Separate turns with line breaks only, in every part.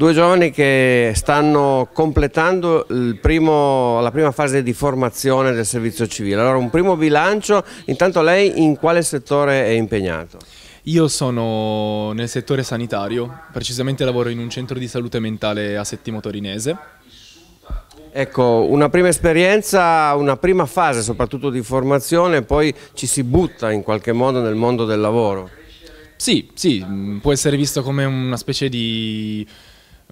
Due giovani che stanno completando primo, la prima fase di formazione del servizio civile. Allora un primo bilancio, intanto lei in quale settore è
impegnato? Io sono nel settore sanitario, precisamente lavoro in un centro di salute mentale a Settimo Torinese.
Ecco, una prima esperienza, una prima fase soprattutto di formazione, poi ci si butta in qualche modo nel mondo
del lavoro. Sì, sì, mm, può essere visto come una specie di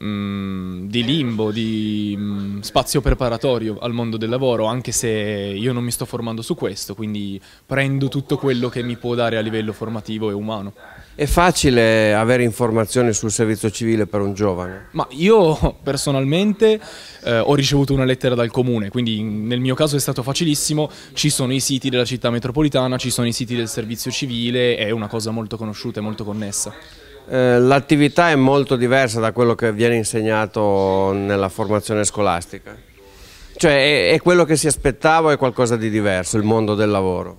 Mm, di limbo, di mm, spazio preparatorio al mondo del lavoro, anche se io non mi sto formando su questo, quindi prendo tutto quello che mi può dare a livello formativo e umano. È facile avere informazioni sul servizio civile per un giovane? Ma io personalmente eh, ho ricevuto una lettera dal comune, quindi nel mio caso è stato facilissimo, ci sono i siti della città metropolitana, ci sono i siti del servizio civile, è una cosa molto conosciuta e molto connessa. Eh, l'attività è molto diversa da quello che
viene insegnato nella formazione scolastica. Cioè è, è quello che si aspettava, o è qualcosa di diverso, il mondo del lavoro.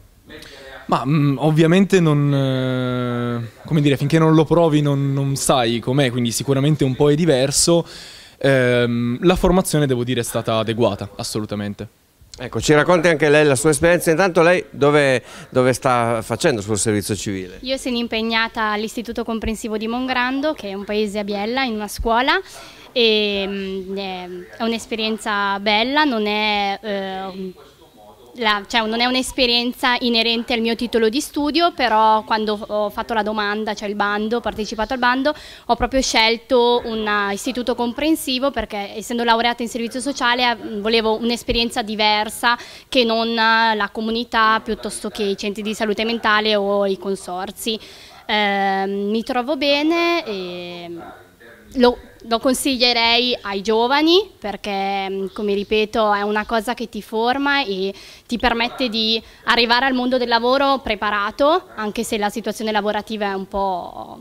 Ma mh, mm, ovviamente non, eh, come dire, finché non lo provi non, non sai com'è, quindi sicuramente un po' è diverso. Eh, la formazione devo dire è stata adeguata, assolutamente.
Ecco, ci racconti anche lei la sua esperienza. Intanto lei dove, dove sta facendo il suo servizio
civile? Io sono impegnata all'Istituto Comprensivo di Mongrando, che è un paese a Biella, in una scuola. E, mm, è un'esperienza bella, non è... Eh, la, cioè, non è un'esperienza inerente al mio titolo di studio, però quando ho fatto la domanda, cioè il bando, ho partecipato al bando, ho proprio scelto un uh, istituto comprensivo perché essendo laureata in servizio sociale eh, volevo un'esperienza diversa che non uh, la comunità piuttosto che i centri di salute mentale o i consorzi. Eh, mi trovo bene e lo lo consiglierei ai giovani perché, mm, come ripeto, è una cosa che ti forma e ti permette di arrivare al mondo del lavoro preparato, anche se la situazione lavorativa è un po'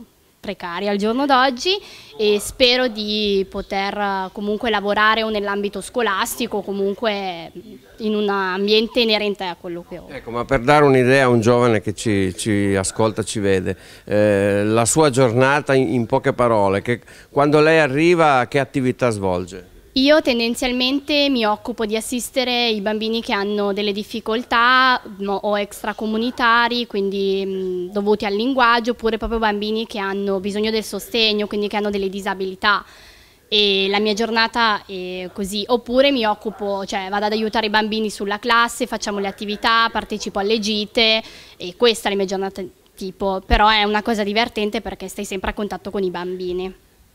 precaria al giorno d'oggi e spero di poter eh, comunque lavorare o nell'ambito scolastico comunque mm, in un ambiente inerente a quello che ho. Ecco,
ma per dare un'idea a un giovane che ci, ci ascolta, ci vede, eh, la sua giornata in, in poche parole, che, quando lei arriva che attività svolge?
Io tendenzialmente mi occupo di assistere i bambini che hanno delle difficoltà no, o extracomunitari, quindi mh, mm, dovuti al linguaggio, oppure proprio bambini che hanno bisogno del sostegno, quindi che hanno delle disabilità. E la mia giornata è così, oppure mi occupo, cioè vado ad aiutare i bambini sulla classe, facciamo le attività, partecipo alle gite e questa è la mia giornata tipo, però è una cosa divertente perché stai sempre a contatto con i bambini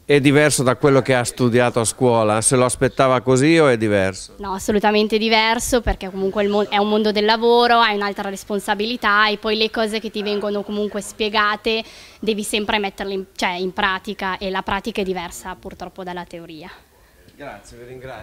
è diverso da quello che ha studiato a scuola? Se lo aspettava così o è diverso?
No, assolutamente diverso perché comunque è un mondo del lavoro, hai un'altra responsabilità e poi le cose che ti vengono comunque spiegate devi sempre metterle in, cioè, in pratica e la pratica è diversa purtroppo dalla teoria.
Grazie, vi ringrazio.